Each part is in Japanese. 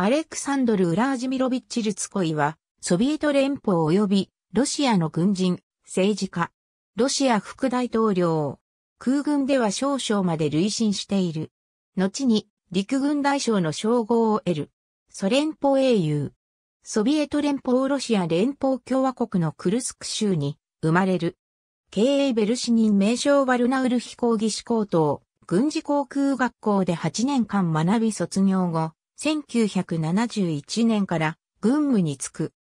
アレクサンドル・ウラージミロビッチ・ルツコイは、ソビエト連邦及び、ロシアの軍人、政治家、ロシア副大統領、空軍では少々まで累進している。後に、陸軍大将の称号を得る。ソ連邦英雄。ソビエト連邦ロシア連邦共和国のクルスク州に生まれる。経営ベルシニン名称バルナウル飛行技師高等軍事航空学校で8年間学び卒業後、1971年から軍務に就く。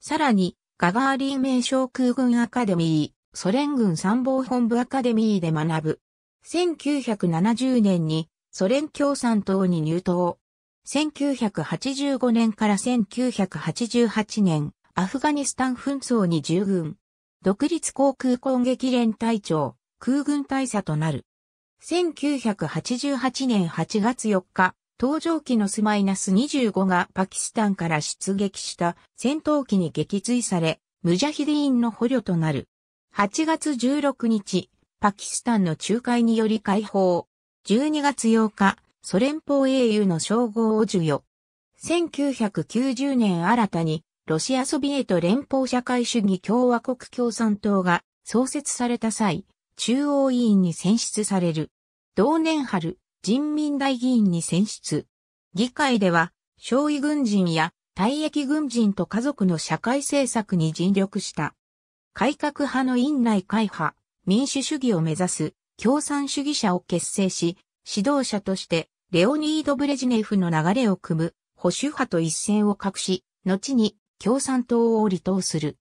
さらに、ガガーリン名称空軍アカデミー、ソ連軍参謀本部アカデミーで学ぶ。1970年にソ連共産党に入党。1985年から1988年、アフガニスタン紛争に従軍。独立航空攻撃連隊長、空軍大佐となる。1988年8月4日、搭乗機のスマイナス25がパキスタンから出撃した戦闘機に撃墜され、ムジャヒディーンの捕虜となる。8月16日、パキスタンの仲介により解放。12月8日、ソ連邦英雄の称号を授与。1990年新たに、ロシアソビエト連邦社会主義共和国共産党が創設された際、中央委員に選出される。同年春、人民大議員に選出。議会では、少尉軍人や退役軍人と家族の社会政策に尽力した。改革派の院内会派、民主主義を目指す共産主義者を結成し、指導者としてレオニード・ブレジネフの流れを組む保守派と一線を隠し、後に共産党を離党する。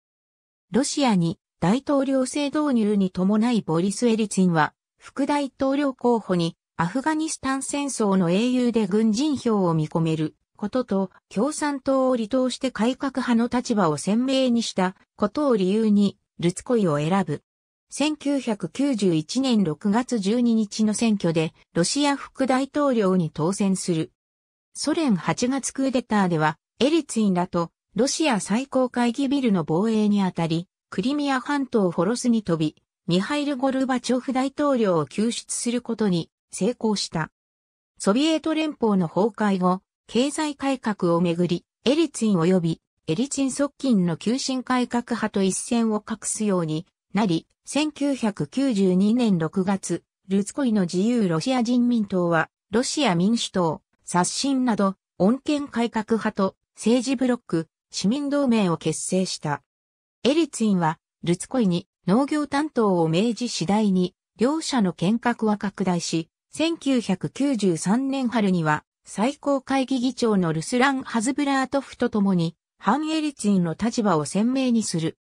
ロシアに大統領制導入に伴いボリス・エリツィンは副大統領候補にアフガニスタン戦争の英雄で軍人票を見込めることと、共産党を離党して改革派の立場を鮮明にしたことを理由に、ルツコイを選ぶ。1991年6月12日の選挙で、ロシア副大統領に当選する。ソ連8月クーデターでは、エリツィンらと、ロシア最高会議ビルの防衛にあたり、クリミア半島ホロスに飛び、ミハイル・ゴルバチョフ大統領を救出することに成功した。ソビエト連邦の崩壊後、経済改革をめぐり、エリツィン及びエリツィン側近の急進改革派と一線を画すようになり、1992年6月、ルツコイの自由ロシア人民党は、ロシア民主党、刷新など、穏健改革派と政治ブロック、市民同盟を結成した。エリツィンは、ルツコイに農業担当を明示次第に、両者の見学は拡大し、1993年春には最高会議議長のルスラン・ハズブラートフと共に反エリツィンの立場を鮮明にする。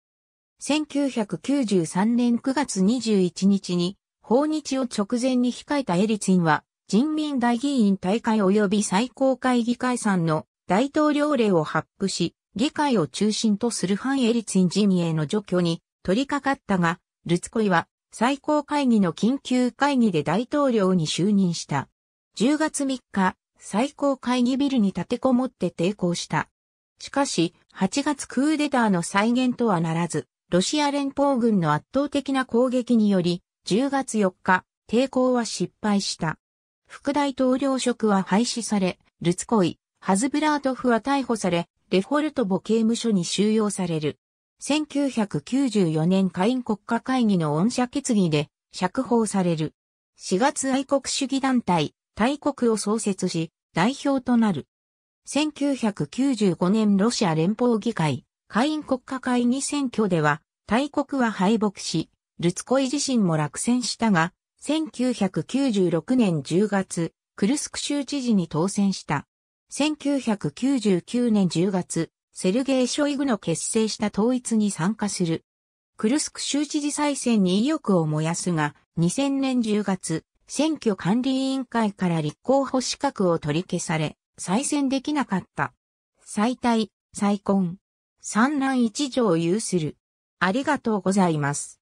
1993年9月21日に訪日を直前に控えたエリツィンは人民大議員大会及び最高会議解散の大統領令を発布し、議会を中心とする反エリツィン陣営の除去に取り掛かったが、ルツコイは最高会議の緊急会議で大統領に就任した。10月3日、最高会議ビルに立てこもって抵抗した。しかし、8月クーデターの再現とはならず、ロシア連邦軍の圧倒的な攻撃により、10月4日、抵抗は失敗した。副大統領職は廃止され、ルツコイ、ハズブラートフは逮捕され、レフォルトボ刑務所に収容される。1994年下院国家会議の恩赦決議で釈放される。4月愛国主義団体、大国を創設し、代表となる。1995年ロシア連邦議会、下院国家会議選挙では、大国は敗北し、ルツコイ自身も落選したが、1996年10月、クルスク州知事に当選した。1999年10月、セルゲイ・ショイグの結成した統一に参加する。クルスク州知事再選に意欲を燃やすが、2000年10月、選挙管理委員会から立候補資格を取り消され、再選できなかった。再退、再婚。産卵一条を有する。ありがとうございます。